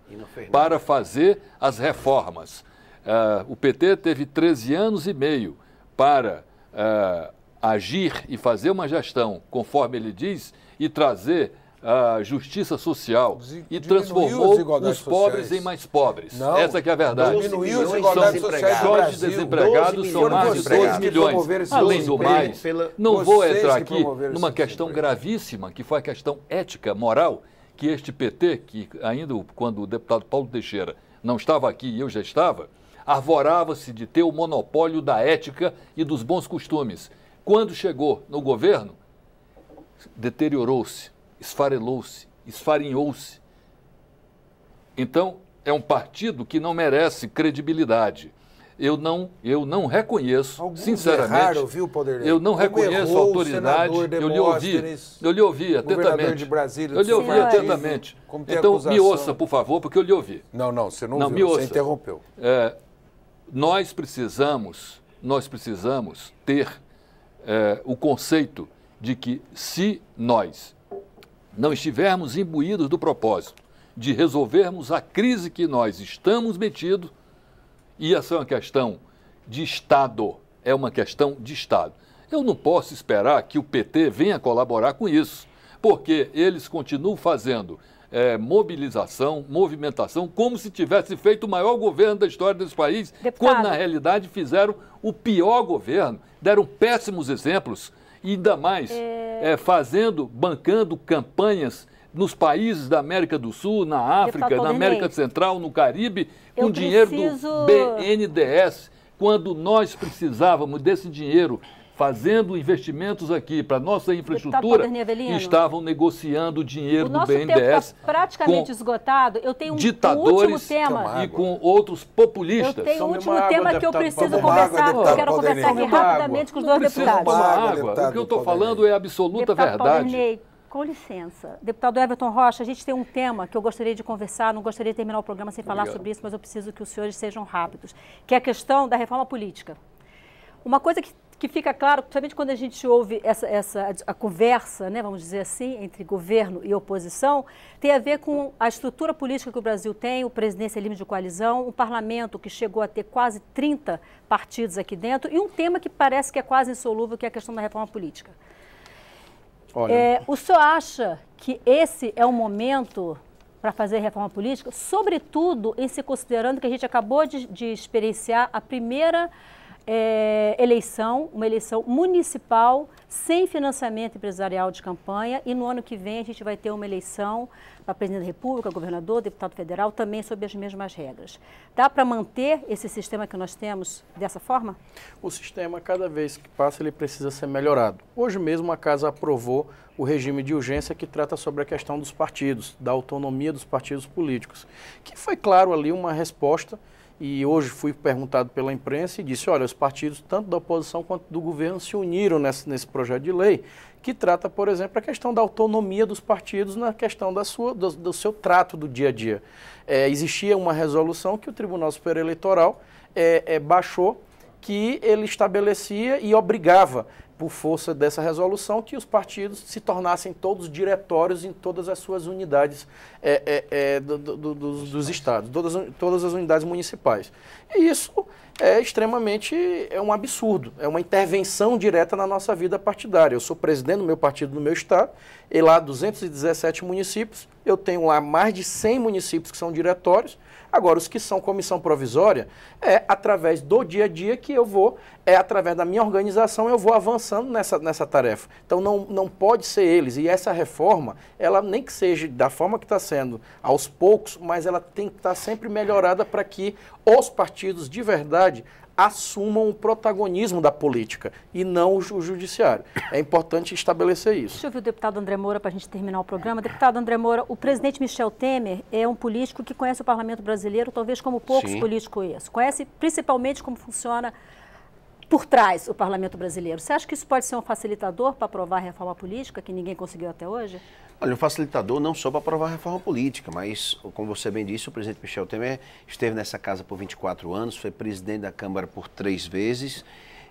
para fazer as reformas. Uh, o PT teve 13 anos e meio para uh, agir e fazer uma gestão, conforme ele diz, e trazer a eh, justiça social e transformou os pobres em mais pobres. Não, Essa é a verdade. Diminuiu as igualdades sociais. de desempregados são mais de 12 milhões. Além do mais, não vou entrar aqui numa questão gravíssima, que foi a questão ética, moral, que este PT, que ainda quando o deputado Paulo Teixeira não estava aqui e eu já estava, arvorava-se de ter o monopólio da ética e dos bons costumes. Quando chegou no governo, deteriorou-se, esfarelou-se, esfarinhou-se. Então, é um partido que não merece credibilidade. Eu não, eu não reconheço, Alguns sinceramente. Erraram, viu, Poder eu não reconheço errou, a autoridade. Eu lhe ouvi, eu lhe ouvi atentamente. De Brasília, eu lhe ouvi atentamente. Então, acusação. me ouça, por favor, porque eu lhe ouvi. Não, não, você não, não ouviu, me ouça. você interrompeu. É, nós precisamos, nós precisamos ter é, o conceito de que se nós não estivermos imbuídos do propósito de resolvermos a crise que nós estamos metidos, e essa é uma questão de Estado, é uma questão de Estado. Eu não posso esperar que o PT venha colaborar com isso, porque eles continuam fazendo é, mobilização, movimentação, como se tivesse feito o maior governo da história desse país, Deputado. quando na realidade fizeram o pior governo, deram péssimos exemplos, ainda mais é... É, fazendo, bancando campanhas nos países da América do Sul, na África, Deputado na América Central, no Caribe, com dinheiro preciso... do BNDES, quando nós precisávamos desse dinheiro fazendo investimentos aqui para nossa tá infraestrutura estavam negociando dinheiro do BNDES. Tempo tá praticamente esgotado. Eu tenho um último tema e com outros populistas. Eu tenho um último água, tema que eu preciso água, conversar. Deputado, eu quero conversar aqui rapidamente com os dois deputados. Água, deputado, o que eu estou falando é absoluta deputado verdade. Paulinei, com licença. Deputado Everton Rocha, a gente tem um tema que eu gostaria de conversar, não gostaria de terminar o programa sem falar Obrigado. sobre isso, mas eu preciso que os senhores sejam rápidos, que é a questão da reforma política. Uma coisa que que fica claro, principalmente quando a gente ouve essa, essa a conversa, né, vamos dizer assim, entre governo e oposição, tem a ver com a estrutura política que o Brasil tem, o livre de coalizão, um parlamento que chegou a ter quase 30 partidos aqui dentro e um tema que parece que é quase insolúvel, que é a questão da reforma política. Olha... É, o senhor acha que esse é o momento para fazer reforma política, sobretudo em se considerando que a gente acabou de, de experienciar a primeira é, eleição, uma eleição municipal sem financiamento empresarial de campanha e no ano que vem a gente vai ter uma eleição para presidente da República, governador, deputado federal, também sob as mesmas regras. Dá para manter esse sistema que nós temos dessa forma? O sistema, cada vez que passa, ele precisa ser melhorado. Hoje mesmo a Casa aprovou o regime de urgência que trata sobre a questão dos partidos, da autonomia dos partidos políticos, que foi, claro, ali uma resposta e hoje fui perguntado pela imprensa e disse: olha, os partidos, tanto da oposição quanto do governo, se uniram nesse, nesse projeto de lei que trata, por exemplo, a questão da autonomia dos partidos na questão da sua, do, do seu trato do dia a dia. É, existia uma resolução que o Tribunal Superior Eleitoral é, é, baixou que ele estabelecia e obrigava, por força dessa resolução, que os partidos se tornassem todos diretórios em todas as suas unidades é, é, é, do, do, do, dos, dos estados, todas, todas as unidades municipais. E isso é extremamente é um absurdo, é uma intervenção direta na nossa vida partidária. Eu sou presidente do meu partido no meu estado, e lá 217 municípios, eu tenho lá mais de 100 municípios que são diretórios, Agora, os que são comissão provisória, é através do dia a dia que eu vou, é através da minha organização, eu vou avançando nessa, nessa tarefa. Então, não, não pode ser eles. E essa reforma, ela nem que seja da forma que está sendo, aos poucos, mas ela tem que estar tá sempre melhorada para que os partidos de verdade assumam o protagonismo da política e não o, judiciário. É importante estabelecer isso. Deixa eu ouvir o deputado André Moura para a gente terminar o programa. Deputado André Moura, o presidente Michel Temer é um político que conhece o parlamento brasileiro talvez como poucos Sim. políticos conhecem. Conhece principalmente como funciona por trás o parlamento brasileiro. Você acha que isso pode ser um facilitador para aprovar a reforma política que ninguém conseguiu até hoje? Olha, um facilitador não só para aprovar a reforma política, mas, como você bem disse, o presidente Michel Temer esteve nessa casa por 24 anos, foi presidente da Câmara por três vezes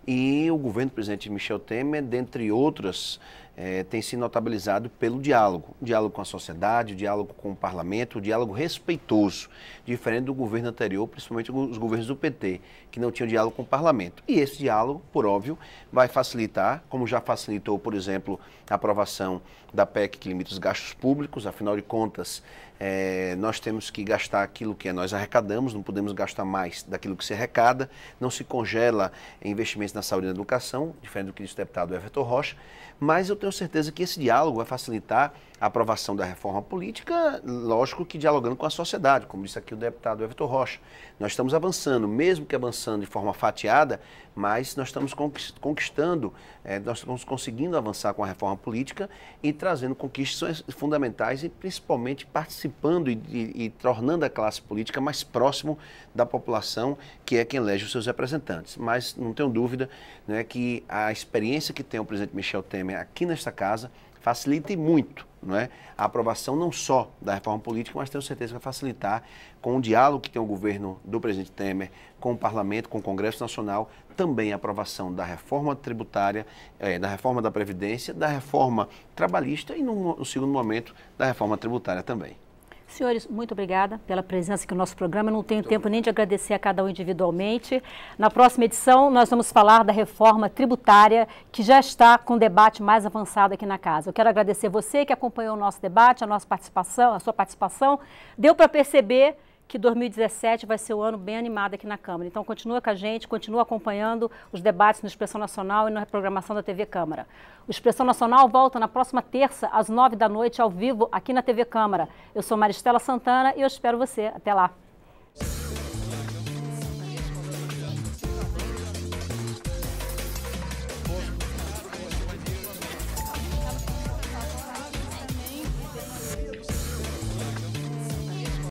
e o governo do presidente Michel Temer, dentre outras, é, tem se notabilizado pelo diálogo. Diálogo com a sociedade, diálogo com o parlamento, diálogo respeitoso, diferente do governo anterior, principalmente os governos do PT, que não tinham diálogo com o parlamento. E esse diálogo, por óbvio, vai facilitar, como já facilitou, por exemplo, a aprovação da PEC que limita os gastos públicos, afinal de contas, é, nós temos que gastar aquilo que é nós arrecadamos, não podemos gastar mais daquilo que se arrecada, não se congela investimentos na saúde e na educação, diferente do que disse o deputado Everton Rocha, mas eu tenho certeza que esse diálogo vai facilitar a aprovação da reforma política, lógico que dialogando com a sociedade, como disse aqui o deputado Everton Rocha. Nós estamos avançando, mesmo que avançando de forma fatiada, mas nós estamos conquistando, é, nós estamos conseguindo avançar com a reforma política e trazendo conquistas fundamentais e principalmente participando e, e, e tornando a classe política mais próximo da população, que é quem elege os seus representantes. Mas não tenho dúvida né, que a experiência que tem o presidente Michel Temer aqui nesta casa facilita muito não é? a aprovação não só da reforma política, mas tenho certeza que vai facilitar com o diálogo que tem o governo do presidente Temer, com o parlamento, com o Congresso Nacional, também a aprovação da reforma tributária, é, da reforma da Previdência, da reforma trabalhista e, no, no segundo momento, da reforma tributária também. Senhores, muito obrigada pela presença aqui no nosso programa. Eu não tenho muito tempo nem de agradecer a cada um individualmente. Na próxima edição, nós vamos falar da reforma tributária, que já está com o debate mais avançado aqui na casa. Eu quero agradecer você que acompanhou o nosso debate, a nossa participação, a sua participação. Deu para perceber que 2017 vai ser um ano bem animado aqui na Câmara. Então continua com a gente, continua acompanhando os debates no Expressão Nacional e na programação da TV Câmara. O Expressão Nacional volta na próxima terça, às nove da noite, ao vivo, aqui na TV Câmara. Eu sou Maristela Santana e eu espero você. Até lá!